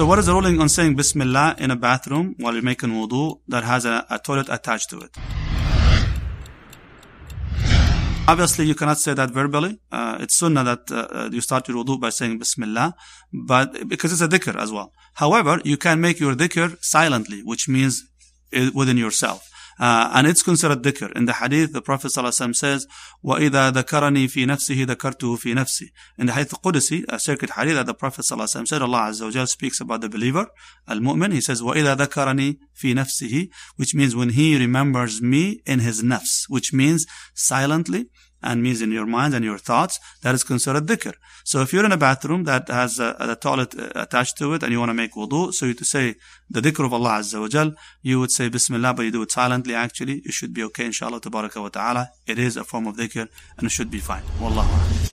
So what is the ruling on saying Bismillah in a bathroom while you're making wudu that has a, a toilet attached to it? Obviously, you cannot say that verbally. Uh, it's sunnah that uh, uh, you start your wudu by saying Bismillah, but because it's a dhikr as well. However, you can make your dhikr silently, which means uh, within yourself. Uh, and it's considered dhikr. In the hadith, the Prophet ﷺ says, وَإِذَا ذَكَرَنِي فِي نَفْسِهِ ذَكَرْتُهُ فِي نَفْسِي In the hadith Qudsi, a sacred hadith the Prophet ﷺ said, Allah Azza wa speaks about the believer, al-mu'min, he says, وَإِذَا ذَكَرَنِي فِي نَفْسِهِ Which means when he remembers me in his nafs, which means silently, and means in your mind and your thoughts, that is considered dhikr. So if you're in a bathroom that has a, a toilet uh, attached to it and you want to make wudu, so you to say the dhikr of Allah Azza wa Jal, you would say Bismillah, but you do it silently actually, you should be okay inshallah, tabaraka wa ta'ala. It is a form of dhikr and it should be fine. Wallahu